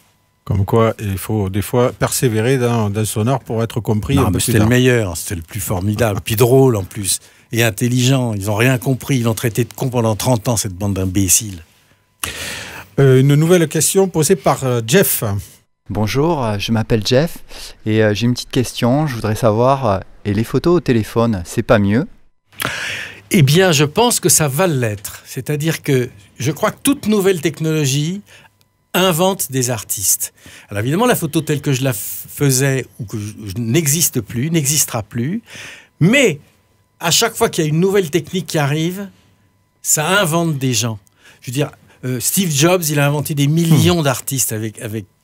Comme quoi, il faut des fois persévérer dans, dans son art pour être compris. c'était le meilleur, c'était le plus formidable, puis drôle en plus, et intelligent. Ils n'ont rien compris, ils l'ont traité de con pendant 30 ans, cette bande d'imbéciles. Euh, une nouvelle question posée par euh, Jeff. Bonjour, euh, je m'appelle Jeff et j'ai une petite question. Je voudrais savoir, et les photos au téléphone, c'est pas mieux eh bien, je pense que ça va l'être. C'est-à-dire que je crois que toute nouvelle technologie invente des artistes. Alors évidemment, la photo telle que je la faisais ou que n'existe plus, n'existera plus. Mais à chaque fois qu'il y a une nouvelle technique qui arrive, ça invente des gens. Je veux dire, euh, Steve Jobs, il a inventé des millions hmm. d'artistes avec,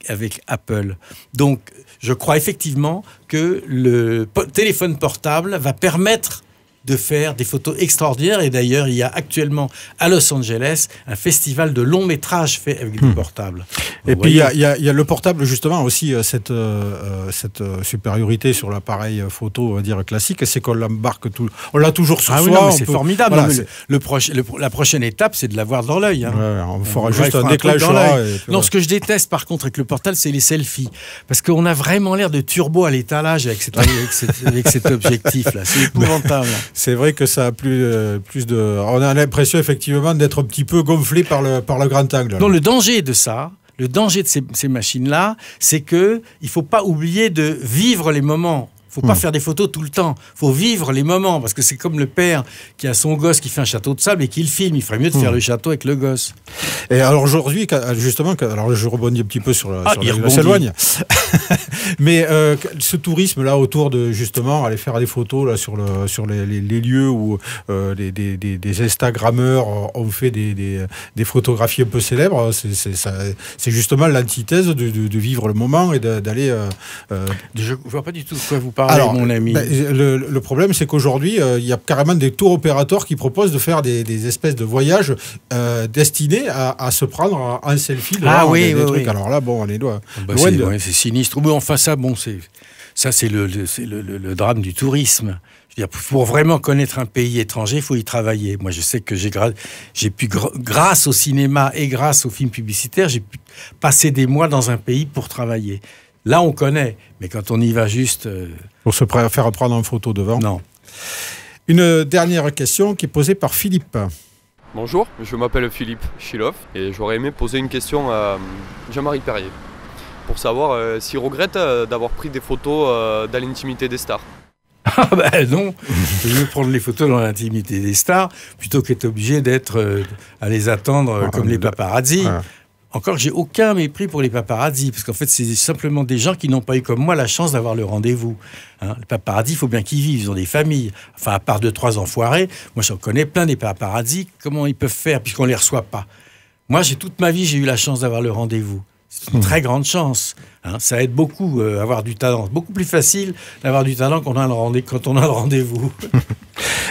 avec, Apple. Donc, je crois effectivement que le téléphone portable va permettre de faire des photos extraordinaires. Et d'ailleurs, il y a actuellement à Los Angeles un festival de longs métrages fait avec des hmm. portables. et puis il y, a le portable justement aussi euh, cette euh, euh, cette supériorité sur l'appareil photo on va dire classique, c'est qu'on l'embarque tout. On l'a toujours sur ah soi. c'est formidable. la prochaine étape, c'est de l'avoir dans l'œil. Hein. Ouais, on fera juste un, déclencheur. Non, ce que je déteste par contre avec le portable, c'est les selfies, parce qu'on a vraiment l'air de turbo à l'étalage avec, avec cet objectif là. C'est épouvantable c'est vrai que ça a plus, euh, plus de. On a l'impression effectivement d'être un petit peu gonflé par le, par le grand angle. Donc le danger de ça, le danger de ces, ces machines-là, c'est que il faut pas oublier de vivre les moments faut pas hmm. faire des photos tout le temps. faut vivre les moments, parce que c'est comme le père qui a son gosse qui fait un château de sable et qui le filme. Il ferait mieux de faire hmm. le château avec le gosse. Et alors aujourd'hui, justement, alors je rebondis un petit peu sur, ah, sur la, s'éloigne. Mais euh, ce tourisme-là autour de, justement, aller faire des photos là, sur, le, sur les, lieux où euh, des, des, des, Instagrammeurs ont fait des, des photographies un peu célèbres, hein, c'est justement l'antithèse de, de, vivre le moment et d'aller... Euh, je ne vois pas du tout de quoi vous parlez alors, mon ami. Ben, le, problème, c'est qu'aujourd'hui, euh, il y a carrément des tours opérateurs qui proposent de faire des, espèces de voyages euh, destinés à, se prendre un selfie. ah oui, oui, Alors là, bon, on est loin. Ah bah, c'est, sinistre. Mais enfin, ça, bon, c'est, ça, c'est le, drame du tourisme. pour vraiment connaître un pays étranger, il faut y travailler. Moi, je sais que j'ai, pu, grâce au cinéma et grâce aux films publicitaires, j'ai pu passer des mois dans un pays pour travailler. Là, on connaît, mais quand on y va juste... On euh, Pour se faire prendre une photo devant Non. Une dernière question qui est posée par Philippe. Bonjour, je m'appelle Philippe Chiloff et j'aurais aimé poser une question à euh, Jean-Marie Perrier pour savoir euh, s'il regrette d'avoir pris des photos dans l'intimité des stars. Ah ben non, je veux prendre les photos dans l'intimité des stars plutôt qu'être obligé d'être à les attendre ah, comme les paparazzi. Ah. Encore, j'ai aucun mépris pour les paparazzis, parce qu'en fait, c'est simplement des gens qui n'ont pas eu comme moi la chance d'avoir le rendez-vous. Hein. les paparazzis, il faut bien qu'ils vivent, ils ont des familles. Enfin, à part deux, trois enfoirés, moi j'en connais plein des paparazzis, comment ils peuvent faire puisqu'on ne les reçoit pas Moi, j'ai toute ma vie, j'ai eu la chance d'avoir le rendez-vous une hmm. très grande chance. Hein. ça aide beaucoup euh, avoir du talent. Beaucoup plus facile d'avoir du talent qu'on a le quand on a le rendez-vous.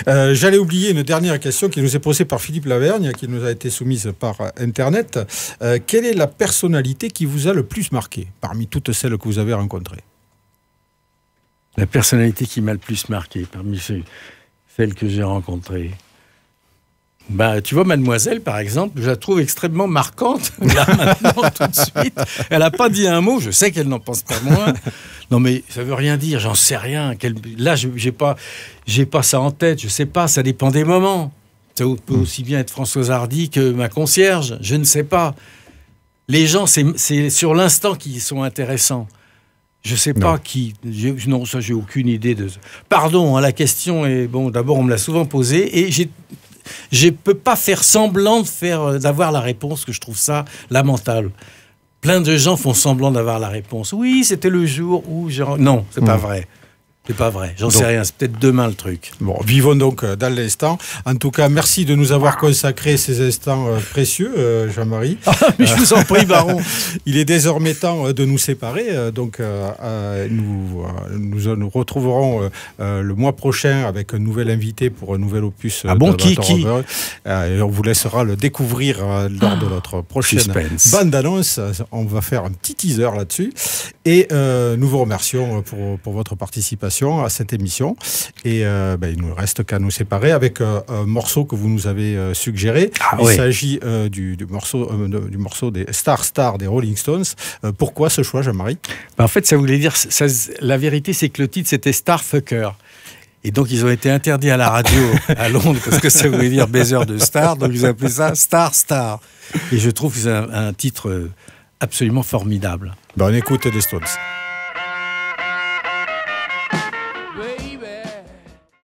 Euh, j'allais oublier une dernière question qui nous est posée par Philippe Lavergne, qui nous a été soumise par euh, Internet. quelle est la personnalité qui vous a le plus marqué parmi toutes celles que vous avez rencontrées La personnalité qui m'a le plus marqué parmi celles que j'ai rencontrées. Bah, tu vois, mademoiselle, par exemple, je la trouve extrêmement marquante, là, maintenant, tout de suite. Elle n'a pas dit un mot, je sais qu'elle n'en pense pas moins. Non, mais ça veut rien dire, j'en sais rien. Là, je n'ai pas, pas ça en tête, je sais pas, ça dépend des moments. Ça peut hmm. aussi bien être Françoise Hardy que ma concierge, je ne sais pas. Les gens, c'est sur l'instant qu'ils sont intéressants. Je sais pas qui. Non, ça, j'ai aucune idée de. Pardon, hein, la question est. Bon, d'abord, on me l'a souvent posée et j'ai je ne peux pas faire semblant euh, d'avoir la réponse, que je trouve ça lamentable. Plein de gens font semblant d'avoir la réponse. Oui, c'était le jour où... Je... Non, c'est pas hmm. vrai. C'est pas vrai, j'en sais rien, c'est peut-être demain le truc. Bon, vivons donc euh, dans l'instant. En tout cas, merci de nous avoir consacré ces instants euh, précieux, euh, Jean-Marie. Ah, je vous en prie, Baron. Il est désormais temps de nous séparer, donc nous, nous, nous retrouverons le mois prochain avec un nouvel invité pour un nouvel opus. Ah bon, qui, qui on vous laissera le découvrir lors de ah, notre prochaine bande annonce. On va faire un petit teaser là-dessus. Et nous vous remercions pour, pour votre participation à cette émission. Et euh, ben, il ne nous reste qu'à nous séparer avec euh, un morceau que vous nous avez euh, suggéré. Ah, il s'agit du, morceau, du morceau des Star Star des Rolling Stones. pourquoi ce choix, Jean-Marie ben, En fait, ça voulait dire, la vérité, c'est que le titre, c'était Starfucker. Et donc, ils ont été interdits à la radio à Londres parce que ça voulait dire baiser de star. Donc, ils ont appelé ça Star Star. Et je trouve que c'est un, titre absolument formidable. Bon, on écoute les Stones.